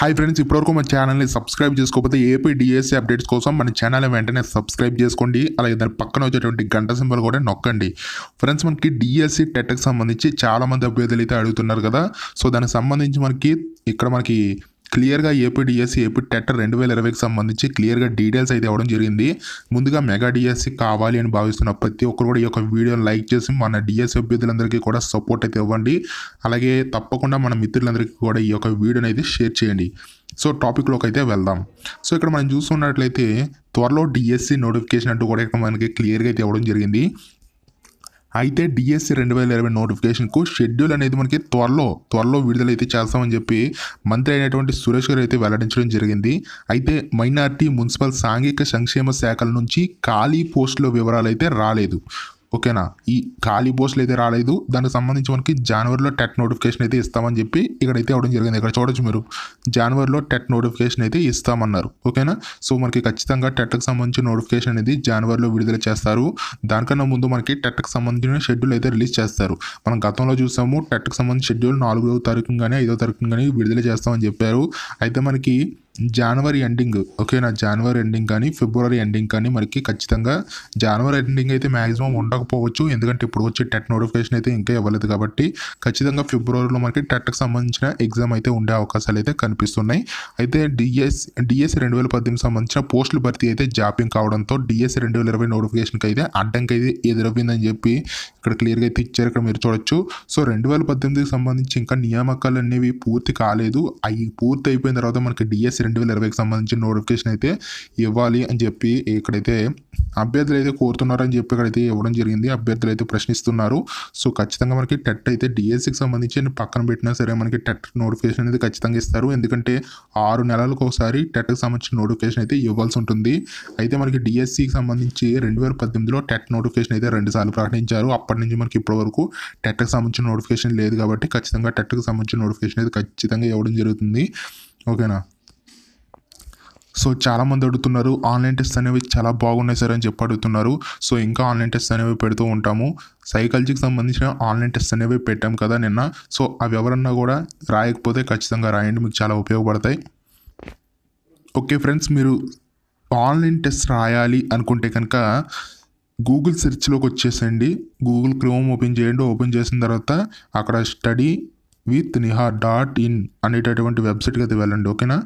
hi friends ఇప్పటివరకు మన ఛానల్ని సబ్స్క్రైబ్ చేసుకోకపోతే ఏపీ డిఎస్సీ అప్డేట్స్ కోసం మన ఛానల్ని వెంటనే సబ్స్క్రైబ్ చేసుకోండి అలాగే దాని పక్కన వచ్చేటువంటి గంట సింబల్ కూడా నొక్కండి ఫ్రెండ్స్ మనకి డిఎస్సీ టెట్కి సంబంధించి చాలామంది అభ్యర్థులు అయితే అడుగుతున్నారు కదా సో దానికి సంబంధించి మనకి ఇక్కడ మనకి క్లియర్గా ఏపీ డిఎస్సి ఏపీ టెట్ రెండు వేల ఇరవైకి సంబంధించి క్లియర్గా డీటెయిల్స్ అయితే ఇవ్వడం జరిగింది ముందుగా మెగా డిఎస్సి కావాలి అని భావిస్తున్న ప్రతి ఒక్కరు కూడా ఈ యొక్క వీడియోని లైక్ చేసి మన డిఎస్సి అభ్యర్థులందరికీ కూడా సపోర్ట్ అయితే ఇవ్వండి అలాగే తప్పకుండా మన మిత్రులందరికీ కూడా ఈ యొక్క వీడియోని అయితే షేర్ చేయండి సో టాపిక్లోకి అయితే వెళ్దాం సో ఇక్కడ మనం చూస్తున్నట్లయితే త్వరలో డిఎస్సి నోటిఫికేషన్ అంటూ కూడా ఇక్కడ మనకి క్లియర్గా అయితే ఇవ్వడం జరిగింది అయితే డిఎస్సి రెండు వేల ఇరవై నోటిఫికేషన్కు షెడ్యూల్ అనేది మనకి త్వరలో త్వరలో విడుదలైతే చేస్తామని చెప్పి మంత్రి అయినటువంటి సురేష్ గారు అయితే వెల్లడించడం జరిగింది అయితే మైనార్టీ మున్సిపల్ సాంఘిక సంక్షేమ శాఖల నుంచి ఖాళీ పోస్టుల వివరాలు అయితే రాలేదు ఓకేనా ఈ ఖాళీ పోస్టులు అయితే రాలేదు దానికి సంబంధించి మనకి జనవరిలో టెట్ నోటిఫికేషన్ అయితే ఇస్తామని చెప్పి ఇక్కడైతే అవడం జరిగింది ఇక్కడ చూడొచ్చు మీరు జనవరిలో టెట్ నోటిఫికేషన్ అయితే ఇస్తామన్నారు ఓకేనా సో మనకి ఖచ్చితంగా టెట్కి సంబంధించిన నోటిఫికేషన్ అనేది జనవరిలో విడుదల చేస్తారు దానికన్నా ముందు మనకి టెట్కి సంబంధించిన షెడ్యూల్ అయితే రిలీజ్ చేస్తారు మనం గతంలో చూసాము టెట్కి సంబంధించిన షెడ్యూల్ నాలుగో తారీఖు కానీ ఐదో తారీఖు కానీ విడుదల చేస్తామని చెప్పారు అయితే మనకి జనవరి ఎండింగ్ ఓకేనా జనవరి ఎండింగ్ కానీ ఫిబ్రవరి ఎండింగ్ కానీ మనకి ఖచ్చితంగా జనవరి ఎండింగ్ అయితే మ్యాక్సిమం ఉండకపోవచ్చు ఎందుకంటే ఇప్పుడు వచ్చే టెట్ నోటిఫికేషన్ e అయితే ఇంకా ఇవ్వలేదు కాబట్టి ఖచ్చితంగా ఫిబ్రవరిలో మనకి టెట్కి e సంబంధించిన ఎగ్జామ్ అయితే ఉండే అవకాశాలు అయితే కనిపిస్తున్నాయి అయితే డిఎస్ డిఎస్ రెండు వేల పద్దెనిమిది సంబంధించిన పోస్టుల భర్తీ అయితే జాప్యం కావడంతో డిఎస్ రెండు వేల ఇరవై నోటిఫికేషన్కి అయితే అడ్డంకి అయితే ఎదురవ్విందని చెప్పి ఇక్కడ క్లియర్గా అయితే ఇచ్చారు ఇక్కడ మీరు చూడొచ్చు సో రెండు వేల పద్దెనిమిదికి సంబంధించి ఇంకా నియామకాలు అనేవి పూర్తి కాలేదు అవి పూర్తి అయిపోయిన తర్వాత మనకి డిఎస్ రెండు వేల ఇరవైకి సంబంధించిన నోటిఫికేషన్ అయితే ఇవ్వాలి అని చెప్పి ఇక్కడైతే అభ్యర్థులు అయితే కోరుతున్నారని చెప్పి ఇక్కడైతే ఇవ్వడం జరిగింది అభ్యర్థులు అయితే ప్రశ్నిస్తున్నారు సో ఖచ్చితంగా మనకి టెట్ అయితే డిఎస్సికి సంబంధించి పక్కన పెట్టినా సరే మనకి టెట్ నోటిఫికేషన్ అనేది ఖచ్చితంగా ఇస్తారు ఎందుకంటే ఆరు నెలలకు ఒకసారి టెట్కి సంబంధించిన నోటిఫికేషన్ అయితే ఇవ్వాల్సి ఉంటుంది అయితే మనకి డిఎస్సికి సంబంధించి రెండు వేల పద్దెనిమిదిలో టెట్ నోటిఫికేషన్ అయితే రెండుసార్లు ప్రకటించారు అప్పటి నుంచి మనకి ఇప్పటి వరకు టెట్కి సంబంధించిన నోటిఫికేషన్ లేదు కాబట్టి ఖచ్చితంగా టెట్కి సంబంధించిన నోటిఫికేషన్ అయితే ఖచ్చితంగా ఇవ్వడం జరుగుతుంది ఓకేనా సో చాలా మంది అడుగుతున్నారు ఆన్లైన్ టెస్ట్ అనేవి చాలా బాగున్నాయి సార్ అని చెప్పి అడుగుతున్నారు సో ఇంకా ఆన్లైన్ టెస్ట్ అనేవి పెడుతూ ఉంటాము సైకాలజీకి సంబంధించిన ఆన్లైన్ టెస్ట్ అనేవి పెట్టాం కదా నిన్న సో అవి ఎవరన్నా కూడా రాయకపోతే ఖచ్చితంగా రాయండి మీకు చాలా ఉపయోగపడతాయి ఓకే ఫ్రెండ్స్ మీరు ఆన్లైన్ టెస్ట్ రాయాలి అనుకుంటే కనుక గూగుల్ సెర్చ్లోకి వచ్చేసండి గూగుల్ క్రోమ్ ఓపెన్ చేయండి ఓపెన్ చేసిన తర్వాత అక్కడ study with Nihar dot in అనేటటువంటి వెబ్సైట్కి అయితే వెళ్ళండి ఓకేనా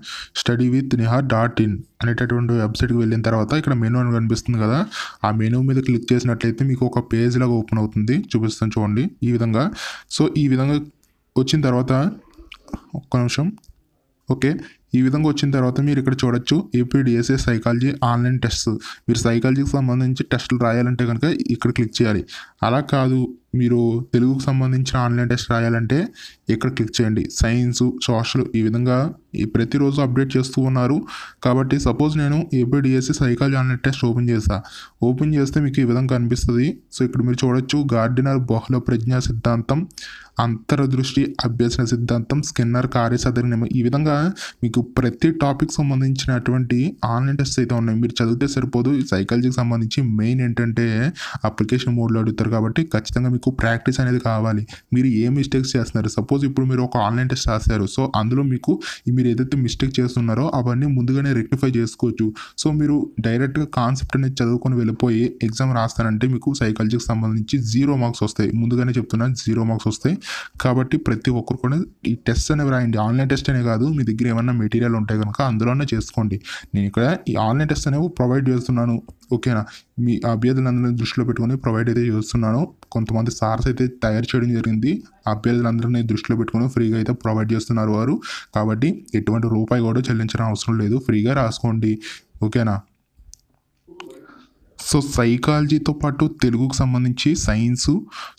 study with Nihar dot in అనేటటువంటి వెబ్సైట్కి వెళ్ళిన తర్వాత ఇక్కడ మెనూ అని కనిపిస్తుంది కదా ఆ మెనూ మీద క్లిక్ చేసినట్లయితే మీకు ఒక పేజ్ లాగా ఓపెన్ అవుతుంది చూపిస్తాను చూడండి ఈ విధంగా సో ఈ విధంగా వచ్చిన తర్వాత ఒక్క నిమిషం ఓకే ఈ విధంగా వచ్చిన తర్వాత మీరు ఇక్కడ చూడొచ్చు ఏపీడిఎస్ఏ సైకాలజీ ఆన్లైన్ టెస్ట్ మీరు సైకాలజీకి సంబంధించి టెస్టులు రాయాలంటే కనుక ఇక్కడ క్లిక్ చేయాలి అలా కాదు మీరు తెలుగుకు సంబంధించిన ఆన్లైన్ టెస్ట్ రాయాలంటే ఇక్కడ క్లిక్ చేయండి సైన్స్ సోషల్ ఈ విధంగా ఈ ప్రతిరోజు అప్డేట్ చేస్తూ ఉన్నారు కాబట్టి సపోజ్ నేను APDSC psychology online test open చేసా ఓపెన్ చేస్తే మీకు ఈ విధంగా కనిపిస్తుంది సో ఇక్కడ మీరు చూడొచ్చు గార్డినర్ బహుళ ప్రజ్ఞా సిద్ధాంతం అంతర్దృష్టి అభ్యసన సిద్ధాంతం స్కిన్నర్ కార్యసాధన ఈ విధంగా మీకు మీకు ప్రతి టాపిక్ సంబంధించినటువంటి ఆన్లైన్ టెస్ట్ అయితే ఉన్నాయి మీరు చదివితే సరిపోదు సైకాలజీకి సంబంధించి మెయిన్ ఏంటంటే అప్లికేషన్ మోడ్లో అడుగుతారు కాబట్టి ఖచ్చితంగా మీకు ప్రాక్టీస్ అనేది కావాలి మీరు ఏ మిస్టేక్స్ చేస్తున్నారు సపోజ్ ఇప్పుడు మీరు ఒక ఆన్లైన్ టెస్ట్ రాశారు సో అందులో మీకు మీరు ఏదైతే మిస్టేక్ చేస్తున్నారో అవన్నీ ముందుగానే రెక్టిఫై చేసుకోవచ్చు సో మీరు డైరెక్ట్గా కాన్సెప్ట్ అనేది చదువుకొని వెళ్ళిపోయి ఎగ్జామ్ రాస్తానంటే మీకు సైకాలజీకి సంబంధించి జీరో మార్క్స్ వస్తాయి ముందుగానే చెప్తున్నాను జీరో మార్క్స్ వస్తాయి కాబట్టి ప్రతి ఒక్కరు కూడా ఈ టెస్ట్ అనేవి రాయండి ఆన్లైన్ టెస్ట్ అనే కాదు మీ దగ్గర ఏమన్నా మెటీరియల్ ఉంటాయి కనుక అందులోనే చేసుకోండి నేను ఇక్కడ ఈ ఆన్లైన్ టెస్ట్ అనేవి ప్రొవైడ్ చేస్తున్నాను ఓకేనా మీ అభ్యర్థులందరినీ దృష్టిలో పెట్టుకొని ప్రొవైడ్ అయితే చేస్తున్నాను కొంతమంది సార్స్ అయితే తయారు చేయడం జరిగింది అభ్యర్థులందరినీ దృష్టిలో పెట్టుకొని ఫ్రీగా అయితే ప్రొవైడ్ చేస్తున్నారు వారు కాబట్టి ఎటువంటి రూపాయి కూడా చెల్లించడం అవసరం లేదు ఫ్రీగా రాసుకోండి ఓకేనా సో సైకాలజీతో పాటు తెలుగుకు సంబంధించి సైన్సు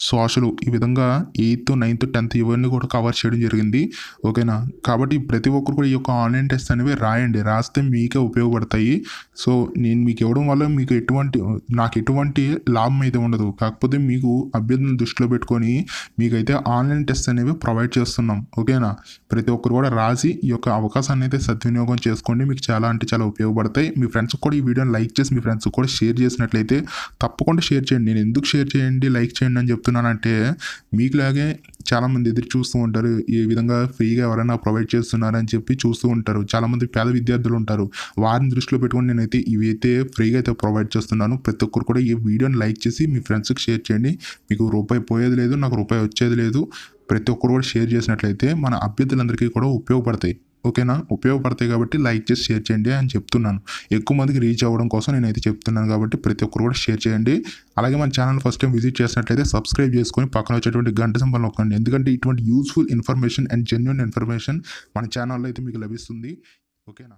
సోషల్ ఈ విధంగా ఎయిత్ నైన్త్ టెన్త్ ఇవన్నీ కూడా కవర్ చేయడం జరిగింది ఓకేనా కాబట్టి ప్రతి ఒక్కరు కూడా ఈ యొక్క ఆన్లైన్ టెస్ట్ అనేవి రాయండి రాస్తే మీకే ఉపయోగపడతాయి సో నేను మీకు ఇవ్వడం వల్ల మీకు ఎటువంటి నాకు ఎటువంటి లాభం అయితే ఉండదు కాకపోతే మీకు అభ్యర్థులను దృష్టిలో పెట్టుకొని మీకైతే ఆన్లైన్ టెస్ట్ అనేవి ప్రొవైడ్ చేస్తున్నాం ఓకేనా ప్రతి ఒక్కరు కూడా రాసి ఈ యొక్క అవకాశాన్ని అయితే సద్వినియోగం చేసుకోండి మీకు చాలా అంటే చాలా ఉపయోగపడతాయి మీ ఫ్రెండ్స్కి కూడా ఈ వీడియోని లైక్ చేసి మీ ఫ్రెండ్స్కి కూడా షేర్ చేసి చూసినట్లయితే తప్పకుండా షేర్ చేయండి నేను ఎందుకు షేర్ చేయండి లైక్ చేయండి అని చెప్తున్నానంటే మీకులాగే చాలామంది ఎదురు చూస్తూ ఉంటారు ఏ విధంగా ఫ్రీగా ఎవరైనా ప్రొవైడ్ చేస్తున్నారని చెప్పి చూస్తూ ఉంటారు చాలామంది పేద విద్యార్థులు ఉంటారు వారిని దృష్టిలో పెట్టుకుని నేనైతే ఇవైతే ఫ్రీగా అయితే ప్రొవైడ్ చేస్తున్నాను ప్రతి ఒక్కరు కూడా ఈ వీడియోని లైక్ చేసి మీ ఫ్రెండ్స్కి షేర్ చేయండి మీకు రూపాయి పోయేది లేదు నాకు రూపాయి వచ్చేది లేదు ప్రతి ఒక్కరు కూడా షేర్ చేసినట్లయితే మన అభ్యర్థులందరికీ కూడా ఉపయోగపడతాయి ఓకేనా ఉపయోగపడతాయి కాబట్టి లైక్ చేసి షేర్ చేయండి అని చెప్తున్నాను ఎక్కువ మందికి రీచ్ అవ్వడం కోసం నేనైతే చెప్తున్నాను కాబట్టి ప్రతి ఒక్కరు కూడా షేర్ చేయండి అలాగే మన ఛానల్ ఫస్ట్ టైం విజిట్ చేసినట్లయితే సబ్స్క్రైబ్ చేసుకొని పక్కన వచ్చేటువంటి గంట సంబంధం ఒకండి ఎందుకంటే ఇటువంటి useful information and genuine information మన ఛానల్లో అయితే మీకు లభిస్తుంది ఓకేనా